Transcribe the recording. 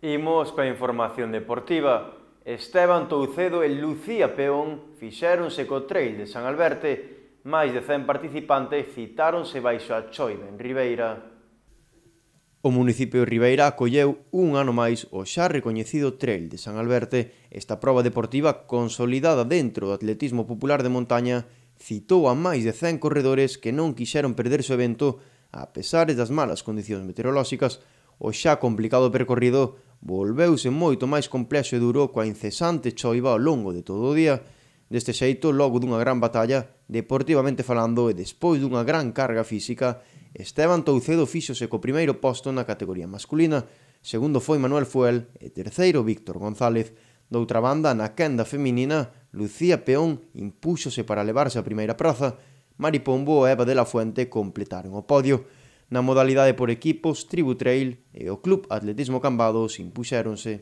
Imos coa información deportiva. Esteban Toucedo e Lucía Peón fixéronse co trail de San Alberto. Máis de 100 participantes citáronse baixo a choiva en Ribeira. O municipio de Ribeira acolleu un ano máis o xa recoñecido Trail de San Alberto. Esta proba deportiva consolidada dentro do atletismo popular de montaña citou a máis de 100 corredores que non quixeron perder o evento a pesar das malas condicións meteorolóxicas o xa complicado percorrido volveuse moito máis complexo e durou coa incesante choiva ao longo de todo o día, deste xeito logo dunha gran batalla deportivamente falando e despois dunha gran carga física, Esteban Toucedo fixose co primeiro posto na categoría masculina, segundo foi Manuel Fuel e terceiro Víctor González. Doutra banda, na quenda feminina, Lucía Peón impúxose para levarse a primeira praza, Mari Pombo e Eva de la Fuente completaron o podio, Na modalidade por equipos, Tribu Trail e o Club Atletismo Cambados impuxéronse